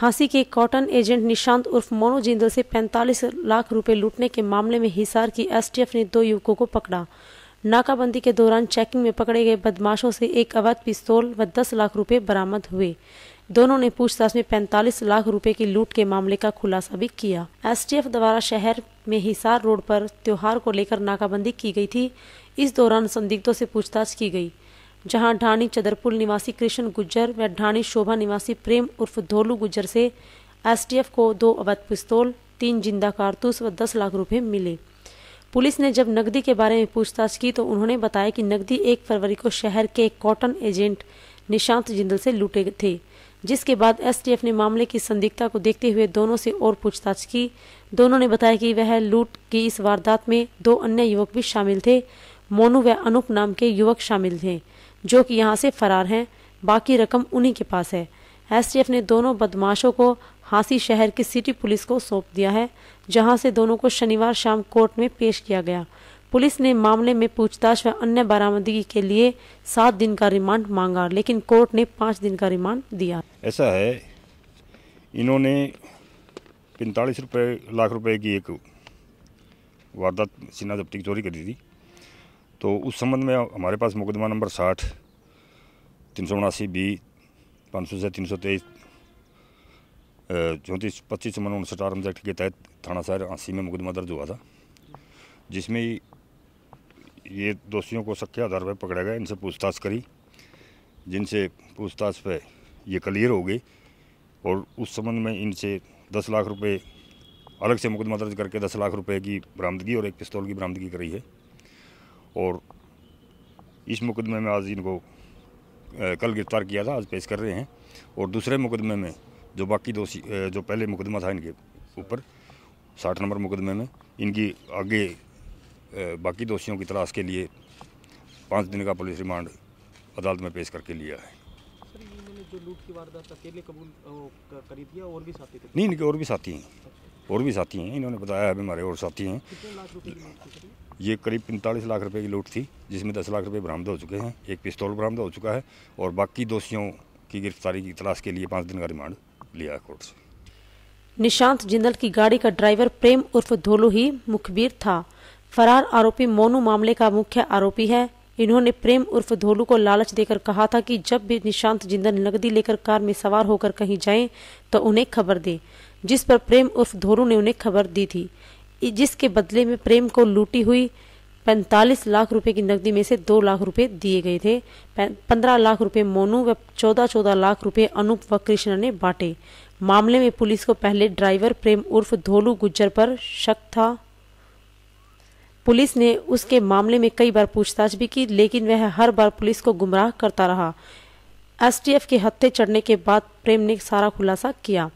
हांसी के cotton agent Nishant उर्फ mono Jindal से 45 लाख रुपए लूटने के मामले में हिसार की एसटीएफ ने दो युवकों को पकड़ा नाकाबंदी के दौरान चेकिंग में पकड़े गए बदमाशों से एक अवैध पिस्तौल व 10 लाख रुपए बरामद हुए दोनों ने पूछताछ में 45 लाख रुपए की लूट के मामले का खुलासा भी किया एसटीएफ द्वारा शहर में हिसार रोड पर त्योहार को लेकर नाकाबंदी की गई थी इस दौरान संदिग्धों से पूछताछ की गई जहां ढाणी चदरपुल निवासी कृष्ण गुज्जर व ढाणी शोभा निवासी प्रेम उर्फ धोलू गुज्जर से एसटीएफ को दो अवैध पिस्तौल तीन जिंदा कारतूस व दस लाख रुपए मिले पुलिस ने जब नकदी के बारे में पूछताछ की तो उन्होंने बताया कि नकदी एक फरवरी को शहर के कॉटन एजेंट निशांत जिंदल से लूटे थे जिसके बाद एसटीएफ ने मामले की संदिग्धता को देखते हुए दोनों से और पूछताछ की दोनों ने बताया कि वह लूट की इस वारदात में दो अन्य युवक भी शामिल थे मोनू व अनूप नाम के युवक शामिल थे जो कि यहाँ से फरार हैं बाकी रकम उन्हीं के पास है एस ने दोनों बदमाशों को हांसी शहर की सिटी पुलिस को सौंप दिया है जहां से दोनों को शनिवार शाम कोर्ट में पेश किया गया पुलिस ने मामले में पूछताछ व अन्य बरामदगी के लिए सात दिन का रिमांड मांगा लेकिन कोर्ट ने पाँच दिन का रिमांड दिया ऐसा है इन्होंने पैंतालीस रुपये लाख रुपए की एक वारदात सीना जब्ती की चोरी करी थी तो उस संबंध में हमारे पास मुकदमा नंबर साठ तीन सौ उनासी बी पाँच सौ से तीन सौ तेईस चौंतीस पच्चीस समन उनसठ आर्म्स एक्ट के तहत थाना शहर आसी में मुकदमा दर्ज हुआ था जिसमें ये दोषियों को शक के आधार पर पकड़ा गया इनसे पूछताछ करी जिनसे पूछताछ पर ये क्लियर हो गई और उस संबंध में इनसे दस लाख रुपए अलग से मुकदमा दर्ज करके दस लाख रुपए की बरामदगी और एक पिस्तौल की बरामदगी करी है और इस मुकदमे में आज इनको कल गिरफ़्तार किया था आज पेश कर रहे हैं और दूसरे मुकदमे में जो बाकी दोषी जो पहले मुकदमा था इनके ऊपर साठ नंबर मुकदमे में इनकी आगे बाकी दोषियों की तलाश के लिए पाँच दिन का पुलिस रिमांड अदालत में पेश करके लिया है जो लूट की वारदात अकेले कबूल करी और भी साथी थे नहीं इनके और भी साथी हैं और भी साथी हैं इन्होंने बताया अभी हमारे और साथी हैं ये करीब पैंतालीस लाख रुपए की लूट थी जिसमें दस लाख रुपए बरामद हो चुके हैं एक पिस्तौल बरामद हो चुका है और बाकी दोषियों की गिरफ्तारी की तलाश के लिए पाँच दिन का रिमांड लिया है कोर्ट से निशांत जिंदल की गाड़ी का ड्राइवर प्रेम उर्फ धोलू ही मुखबिर था फरार आरोपी मोनू मामले का मुख्य आरोपी है इन्होंने प्रेम उर्फ धोलू को लालच देकर कहा था कि जब भी निशांत जिंदल नगदी लेकर कार में सवार होकर कहीं जाए तो उन्हें खबर दे जिस पर प्रेम उर्फ धोलू ने उन्हें खबर दी थी जिसके बदले में प्रेम को लूटी हुई पैंतालीस लाख रुपए की नकदी में से दो लाख रुपए दिए गए थे पंद्रह लाख रुपए मोनू व चौदह चौदह लाख रुपए अनूप व कृष्ण ने बांटे मामले में पुलिस को पहले ड्राइवर प्रेम उर्फ धोलू गुज्जर पर शक था पुलिस ने उसके मामले में कई बार पूछताछ भी की लेकिन वह हर बार पुलिस को गुमराह करता रहा एसटीएफ के हत्थे चढ़ने के बाद प्रेम ने सारा खुलासा किया